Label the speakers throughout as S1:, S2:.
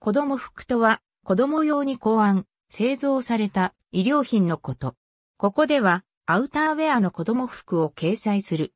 S1: 子供服とは、子供用に考案、製造された医療品のこと。ここでは、アウターウェアの子供服を掲載する。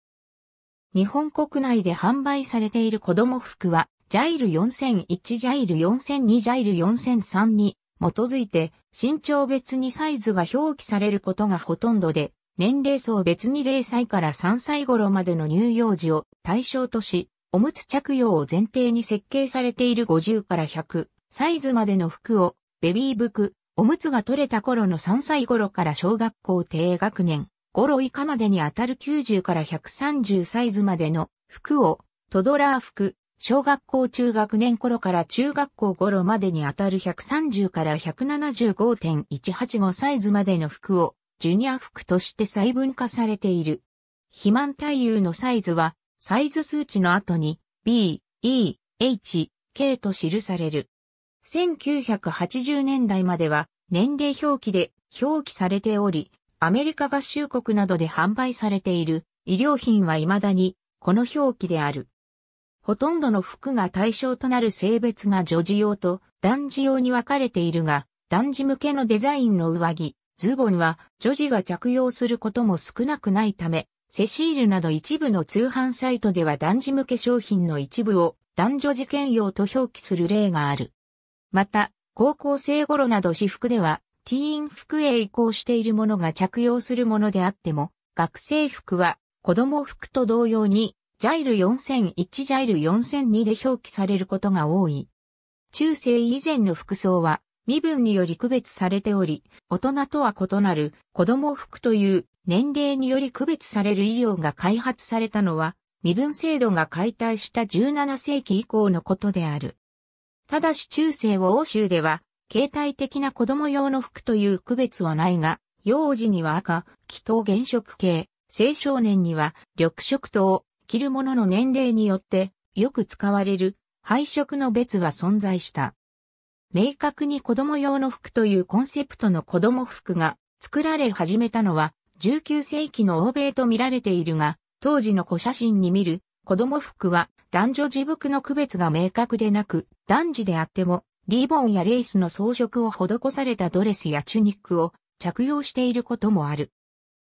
S1: 日本国内で販売されている子供服は、ジャイル4001、ジャイル4002、ジャイル4003に基づいて、身長別にサイズが表記されることがほとんどで、年齢層別に0歳から3歳頃までの乳幼児を対象とし、おむつ着用を前提に設計されている50から100サイズまでの服をベビー服、おむつが取れた頃の3歳頃から小学校低学年頃以下までにあたる90から130サイズまでの服をトドラー服、小学校中学年頃から中学校頃までにあたる130から175.185サイズまでの服をジュニア服として細分化されている。肥満体優のサイズはサイズ数値の後に B、E、H、K と記される。1980年代までは年齢表記で表記されており、アメリカ合衆国などで販売されている医療品は未だにこの表記である。ほとんどの服が対象となる性別が女児用と男児用に分かれているが、男児向けのデザインの上着、ズボンは女児が着用することも少なくないため、セシールなど一部の通販サイトでは男児向け商品の一部を男女事件用と表記する例がある。また、高校生頃など私服では、ティーン服へ移行しているものが着用するものであっても、学生服は子供服と同様に、ジャイル4001ジャイル4002で表記されることが多い。中世以前の服装は身分により区別されており、大人とは異なる子供服という年齢により区別される医療が開発されたのは、身分制度が解体した17世紀以降のことである。ただし中世を欧州では、形態的な子供用の服という区別はないが、幼児には赤、気等原色系、青少年には緑色等、着るものの年齢によってよく使われる配色の別は存在した。明確に子供用の服というコンセプトの子供服が作られ始めたのは19世紀の欧米と見られているが、当時の古写真に見る子供服は男女自服の区別が明確でなく、男児であってもリボンやレースの装飾を施されたドレスやチュニックを着用していることもある。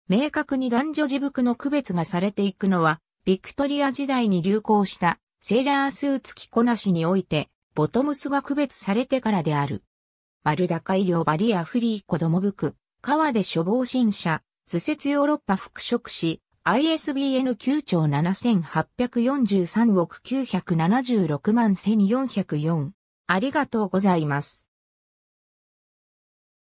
S1: 明確に男女自服の区別がされていくのは、ビクトリア時代に流行したセーラースーツ着こなしにおいて、ボトムスが区別されてからである。丸高医療バリアフリー子供服、川で処防新車、図説ヨーロッパ復職し、ISBN 9兆7843億976万1404。ありがとうございます。